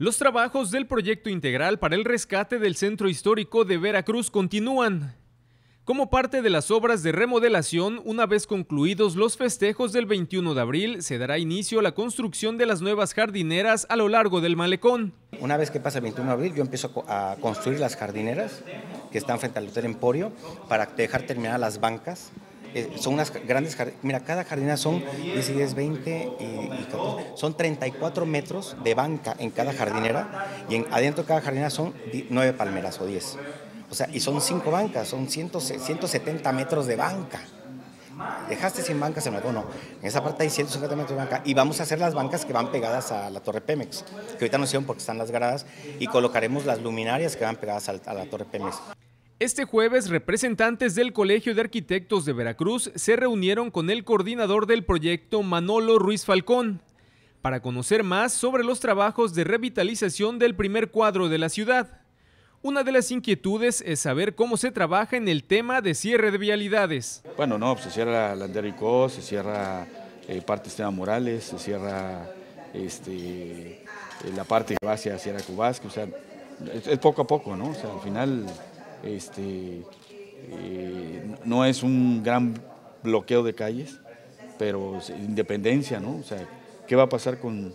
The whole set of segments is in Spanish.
Los trabajos del proyecto integral para el rescate del centro histórico de Veracruz continúan. Como parte de las obras de remodelación, una vez concluidos los festejos del 21 de abril, se dará inicio a la construcción de las nuevas jardineras a lo largo del malecón. Una vez que pasa el 21 de abril, yo empiezo a construir las jardineras que están frente al Hotel Emporio para dejar terminadas las bancas eh, son unas grandes Mira, cada jardina son 10, 20 y, Son 34 metros de banca en cada jardinera y adentro de cada jardinera son 9 palmeras o 10. O sea, y son cinco bancas, son 170 metros de banca. Dejaste sin bancas en no. En esa parte hay 150 metros de banca. Y vamos a hacer las bancas que van pegadas a la Torre Pemex, que ahorita no hicieron porque están las gradas, y colocaremos las luminarias que van pegadas a la Torre Pemex. Este jueves, representantes del Colegio de Arquitectos de Veracruz se reunieron con el coordinador del proyecto, Manolo Ruiz Falcón, para conocer más sobre los trabajos de revitalización del primer cuadro de la ciudad. Una de las inquietudes es saber cómo se trabaja en el tema de cierre de vialidades. Bueno, no, pues, se cierra Cos, se cierra eh, parte parte Esteban Morales, se cierra este, eh, la parte que va hacia Sierra Cubasque, o sea, es poco a poco, ¿no? O sea, al final este, no es un gran bloqueo de calles, pero independencia, ¿no? O sea, ¿qué va a pasar con,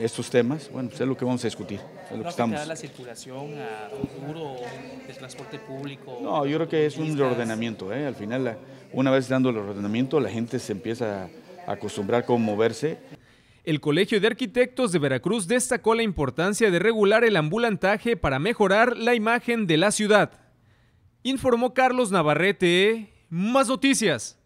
estos temas? Bueno, pues es lo que vamos a discutir. Es lo que estamos. la circulación a futuro transporte público? No, yo creo que es un ordenamiento, ¿eh? Al final, una vez dando el ordenamiento, la gente se empieza a acostumbrar a cómo moverse. El Colegio de Arquitectos de Veracruz destacó la importancia de regular el ambulantaje para mejorar la imagen de la ciudad. Informó Carlos Navarrete. Más noticias.